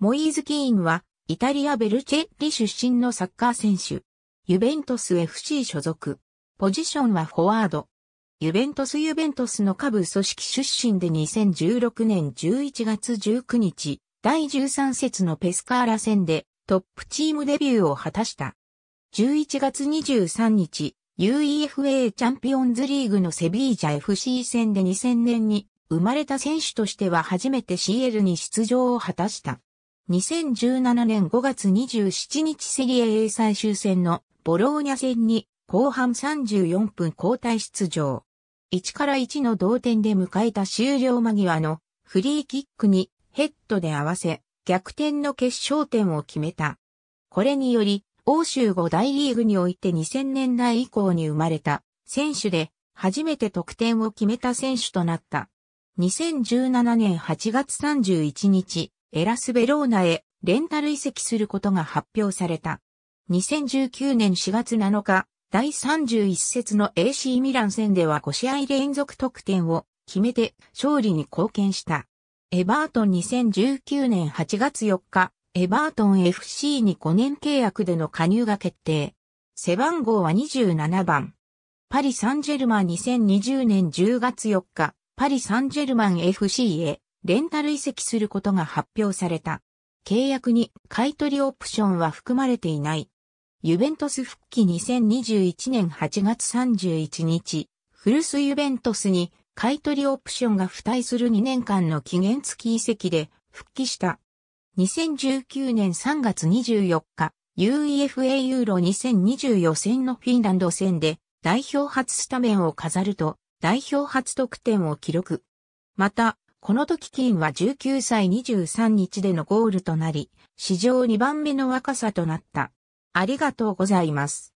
モイーズ・キーンは、イタリア・ベルチェッリ出身のサッカー選手。ユベントス FC 所属。ポジションはフォワード。ユベントス・ユベントスの下部組織出身で2016年11月19日、第13節のペスカーラ戦でトップチームデビューを果たした。11月23日、UEFA チャンピオンズリーグのセビージャ FC 戦で2000年に生まれた選手としては初めて CL に出場を果たした。2017年5月27日セリエ A 最終戦のボローニャ戦に後半34分交代出場。1から1の同点で迎えた終了間際のフリーキックにヘッドで合わせ逆転の決勝点を決めた。これにより欧州5大リーグにおいて2000年代以降に生まれた選手で初めて得点を決めた選手となった。2017年8月31日、エラスベローナへレンタル移籍することが発表された。2019年4月7日、第31節の AC ミラン戦では5試合連続得点を決めて勝利に貢献した。エバートン2019年8月4日、エバートン FC に5年契約での加入が決定。背番号は27番。パリ・サンジェルマン2020年10月4日、パリ・サンジェルマン FC へレンタル移籍することが発表された。契約に買取オプションは含まれていない。ユベントス復帰2021年8月31日、フルスユベントスに買取オプションが付帯する2年間の期限付き移籍で復帰した。2019年3月24日、UEFA ユーロ2020予選のフィンランド戦で代表初スタメンを飾ると代表初得点を記録。また、この時金は19歳23日でのゴールとなり、史上2番目の若さとなった。ありがとうございます。